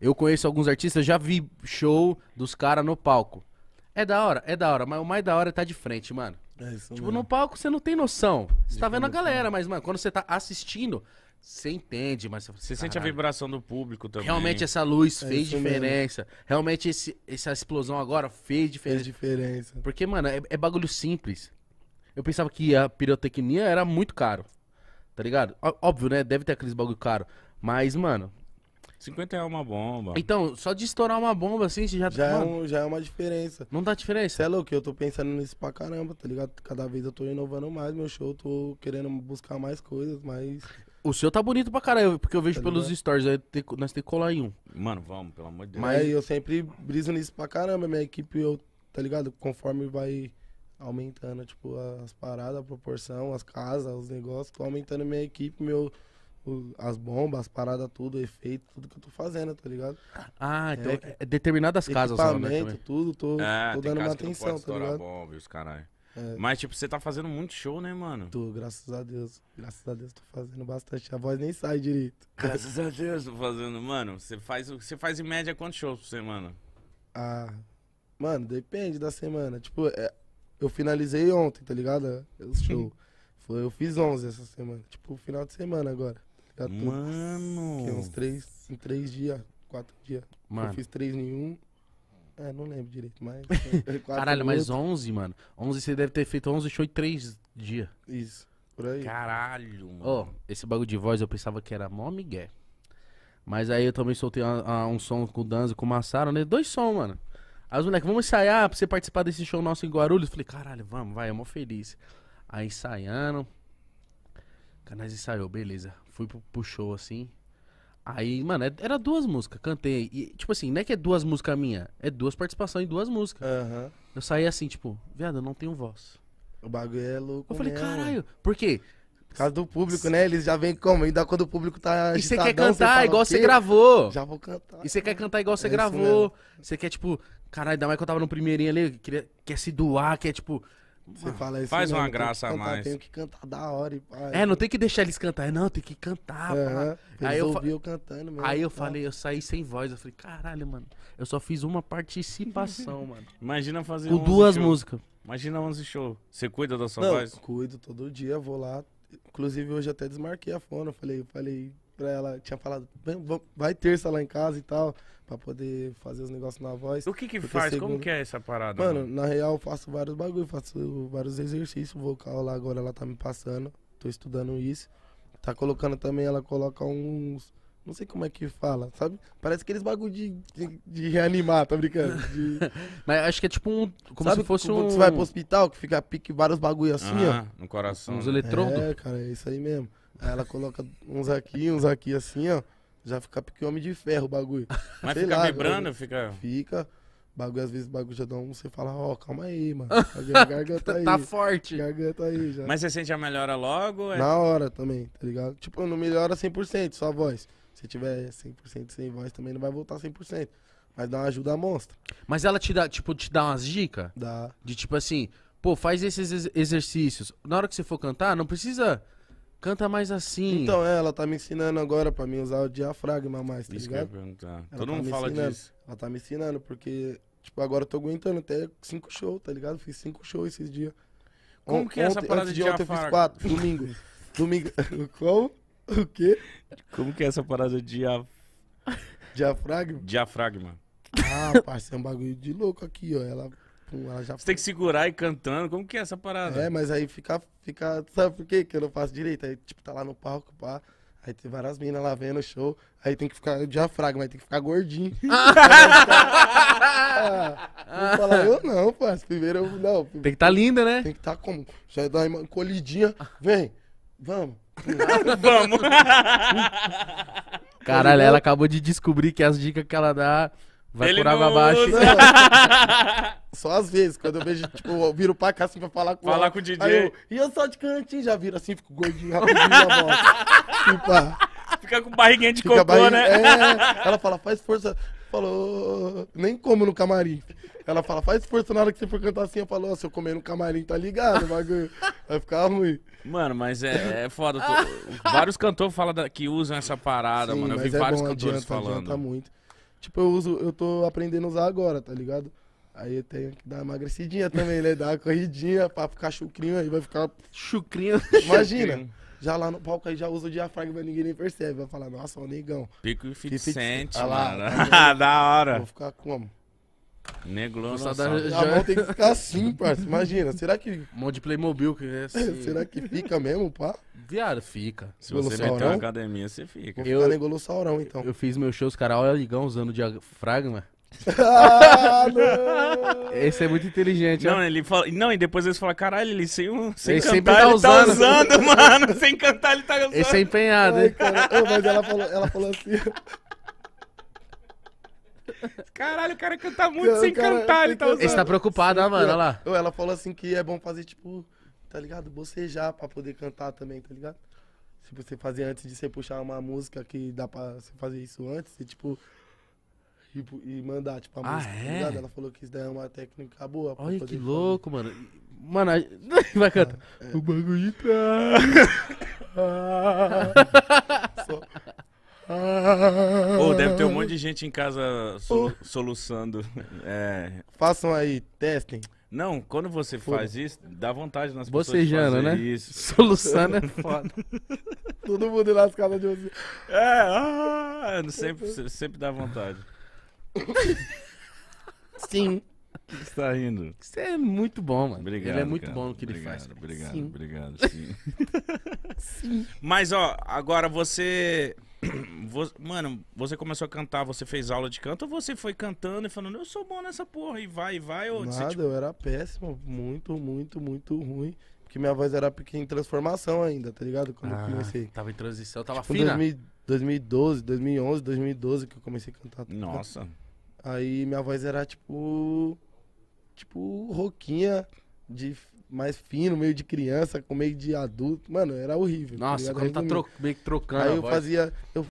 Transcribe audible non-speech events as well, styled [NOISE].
Eu conheço alguns artistas, já vi show dos caras no palco. É da hora, é da hora, mas o mais da hora é tá de frente, mano. É isso tipo, mesmo. no palco você não tem noção. Você tá vendo a é é. galera, mas, mano, quando você tá assistindo, você entende, mas você, sente a vibração do público também. Realmente essa luz é fez diferença. Mesmo. Realmente esse, essa explosão agora fez diferença. Fez diferença. Porque, mano, é, é bagulho simples. Eu pensava que a pirotecnia era muito caro. Tá ligado? Óbvio, né? Deve ter aqueles bagulho caro. Mas, mano, 50 é uma bomba. Então, só de estourar uma bomba assim, você já... Tá já, é, um, já é uma diferença. Não dá diferença? Você é louco, eu tô pensando nisso pra caramba, tá ligado? Cada vez eu tô inovando mais meu show, tô querendo buscar mais coisas, mas O seu tá bonito pra caralho, porque eu vejo tá pelos stories, aí tem, nós tem que colar em um. Mano, vamos, pelo amor de Deus. Mas eu sempre briso nisso pra caramba, minha equipe, eu, tá ligado? Conforme vai aumentando, tipo, as paradas, a proporção, as casas, os negócios, tô aumentando minha equipe, meu as bombas, as paradas, tudo, efeito, tudo que eu tô fazendo, tá ligado? Ah, então é, é determinadas casas lá, né, tudo, tô, é, tô dando uma atenção, tá ligado? Bomba, os caralho. É. Mas, tipo, você tá fazendo muito show, né, mano? Tô, graças a Deus. Graças a Deus, tô fazendo bastante. A voz nem sai direito. [LAUGHS] Graças a Deus, tô fazendo. Mano, você faz, você faz em média quantos shows por semana? Ah, mano, depende da semana. Tipo, é, eu finalizei ontem, tá ligado? O show. [LAUGHS] Foi, eu fiz 11 essa semana. Tipo, final de semana agora. Tá mano! Que é uns três, em três dias, quatro dias. Mano. Eu fiz três em um. É, não lembro direito, mas. [LAUGHS] Caralho, mas onze, mano. onze você deve ter feito onze show em três dias. Isso, por aí. Caralho, mano. Ó, oh, esse bagulho de voz eu pensava que era mó migué. Mas aí eu também soltei a, a, um som com o Danzo e com o Massaro, né? Dois sons, mano. Aí os moleques, vamos ensaiar pra você participar desse show nosso em Guarulhos? Falei, caralho, vamos, vai, eu é mó feliz. Aí ensaiando. Cara, nós ensaiou, beleza. Fui pro, pro show assim. Aí, mano, é, era duas músicas, cantei. E, tipo assim, não é que é duas músicas minha, é duas participações em duas músicas. Uhum. Eu saí assim, tipo, viado, eu não tenho voz. O bagulho é louco. Eu falei, mesmo. caralho, por quê? Por causa do público, né? Eles já vêm como? Ainda quando o público tá. E você quer cantar você igual você gravou. Já vou cantar. E você quer cantar igual você é gravou. Você quer, tipo, caralho, ainda mais que eu tava no primeirinho ali, queria, quer se doar, quer, tipo, você fala Faz uma graça a mais. Tenho que cantar da hora. E, é, não tem que deixar eles cantar. É, não, tem que cantar. É, aí eu, eu cantando mesmo. Aí eu tá? falei, eu saí sem voz. Eu falei, caralho, mano. Eu só fiz uma participação, [LAUGHS] mano. Imagina fazer Com duas show. músicas. Imagina 11 show. Você cuida da sua não, voz? Cuido todo dia, vou lá. Inclusive hoje até desmarquei a fona. Falei, falei, pra ela, tinha falado, vai terça lá em casa e tal, pra poder fazer os negócios na voz. O que que faz? Segunda... Como que é essa parada? Mano, mano, na real eu faço vários bagulho, faço vários exercícios vocal lá agora, ela tá me passando, tô estudando isso. Tá colocando também, ela coloca uns... Não sei como é que fala, sabe? Parece aqueles bagulho de, de, de reanimar, tá brincando? De... [LAUGHS] Mas acho que é tipo um. Como sabe, se fosse quando um. Quando você vai pro hospital, que fica pique vários bagulho assim, ó. Ah, no coração. Uns né? eletrodos. É, cara, é isso aí mesmo. Aí ela coloca uns aqui, uns aqui assim, ó. Já fica porque homem de ferro o bagulho. Mas Sei fica lá, vibrando, fica. Fica. Bagulho, às vezes, bagulho já dá um, você fala, ó, oh, calma aí, mano. [LAUGHS] A garganta tá aí. tá forte. Garganta aí já. Mas você sente a melhora logo? É... Na hora também, tá ligado? Tipo, não melhora 100% só a voz. Se tiver 100% sem voz, também não vai voltar 100%. Mas dá uma ajuda monstra. Mas ela te dá, tipo, te dá umas dicas? Dá. De tipo assim, pô, faz esses exercícios. Na hora que você for cantar, não precisa Canta mais assim. Então, é, ela tá me ensinando agora pra mim usar o diafragma mais, tá Isso ligado? Que eu ia perguntar. Todo tá mundo fala ensinando. disso. Ela tá me ensinando, porque, tipo, agora eu tô aguentando até cinco shows, tá ligado? Fiz cinco shows esses dias. Como que é essa parada de, ontem diafragma? eu fiz quatro, domingo. [LAUGHS] domingo. [LAUGHS] O quê? Como que é essa parada de diaf... diafragma? Diafragma. Ah, parceiro, é um bagulho de louco aqui, ó. Ela tipo, ela já. Você tem que segurar e cantando. Como que é essa parada? É, mas aí fica. fica sabe por quê? Que eu não faço direito. Aí, tipo, tá lá no palco, pá. Aí tem várias minas lá vendo o show. Aí tem que ficar diafragma, mas tem que ficar gordinho. [LAUGHS] ah, falar, eu não, parceiro. Primeiro eu. Não. Tem que estar tá linda, né? Tem que estar tá como? Já dá uma colidinha. Vem, vamos. [LAUGHS] vamos. [LAUGHS] Caralho, tá ela acabou de descobrir que as dicas que ela dá Vai ele por água abaixo. [LAUGHS] Só às vezes, quando eu vejo, tipo, eu viro pra cá assim pra falar com Falar com o DJ. Aí eu, e eu só de cantinho, já viro assim, fico gordinho, rapidinho na volta. [LAUGHS] Tipo, ah. Fica com barriguinha de cocô, né? É, ela fala, faz força. Falou, nem como no camarim. Ela fala, faz força na hora que você for cantar assim. Eu falo, se eu comer no camarim, tá ligado, bagulho. Vai ficar ruim. Mano, mas é, [LAUGHS] é foda. Tô... Vários cantores falam da... que usam essa parada, Sim, mano. Eu vi é vários bom, cantores adianta, falando. Adianta muito. Tipo, eu uso, eu tô aprendendo a usar agora, tá ligado? Aí eu tenho que dar uma emagrecidinha também, né? Dar uma corridinha pra ficar chucrinho aí, vai ficar. Chucrinho? Imagina. Chucrinho. Já lá no palco aí já usa o diafragma, ninguém nem percebe. Vai falar, nossa, o negão. Pico e fit, fit, lá, mano. Tá [LAUGHS] da hora. Vou ficar como? Negão só A mão tem que ficar assim, parça. Imagina, será que. Um [LAUGHS] monte de Playmobil que é [LAUGHS] assim. será que fica mesmo, pá? Viado, fica. Se você meter na academia, você fica. Vou Eu- ficar negolossaurão, então. Eu fiz meu show os olha o Ligão usando diafragma. ah, não! [LAUGHS] Esse é muito inteligente, ó. Não, ele fala... Não, e depois eles falam, caralho, ele sem, um... sem Ele sempre cantar, tá ele tá usando." mano. Sem cantar, ele tá usando. Esse é empenhado, Ai, hein? cara. mas ela falou, ela falou assim. Caralho, o cara canta muito cara, sem cara, cantar, ele tá usando. Ele tá preocupado, ó, né, mano, olha lá. Ela falou assim que é bom fazer, tipo, tá ligado? Bocejar pra poder cantar também, tá ligado? Se você fazer antes de você puxar uma música que dá pra você fazer isso antes, e tipo, e, e, mandar, tipo, a ah, música, tá é? tá ligado? Ela falou que isso daí é uma técnica boa. Olha que louco, fazer. mano. Mano, a... [LAUGHS] vai cantar. Ah, é. O bagulho tá. [LAUGHS] [LAUGHS] Ou deve ter um monte de gente em casa solu soluçando. [LAUGHS] É... Façam aí, testem. Não, quando você foda. faz isso, dá vontade nas pessoas Você, né? isso. [LAUGHS] Soluçando é [LAUGHS] foda. Todo mundo nas casas de você. É, ah, sempre, sempre dá vontade. Sim. Você rindo. Você é muito bom, mano. Obrigado. Ele é muito cara. bom no que ele faz. Obrigado, sim. obrigado, sim. sim. Mas, ó, agora você mano, você começou a cantar, você fez aula de canto ou você foi cantando e falando, eu sou bom nessa porra e vai, e vai? Ou Nada, você, tipo... eu era péssimo, muito, muito, muito ruim. Porque minha voz era pequena em transformação ainda, tá ligado? Quando ah, eu comecei. Tava em transição, tava tipo, fina? 2000, 2012, 2011, 2012 que eu comecei a cantar. Tá Nossa. Aí minha voz era tipo. Tipo, roquinha de mais fino, meio de criança, com meio de adulto. Mano, era horrível. Tá Nossa, tá quando tá tro meio que trocando. Aí eu voz. fazia. Eu